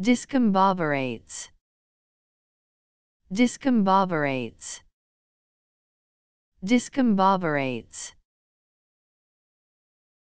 discombobulates discombobulates discombobulates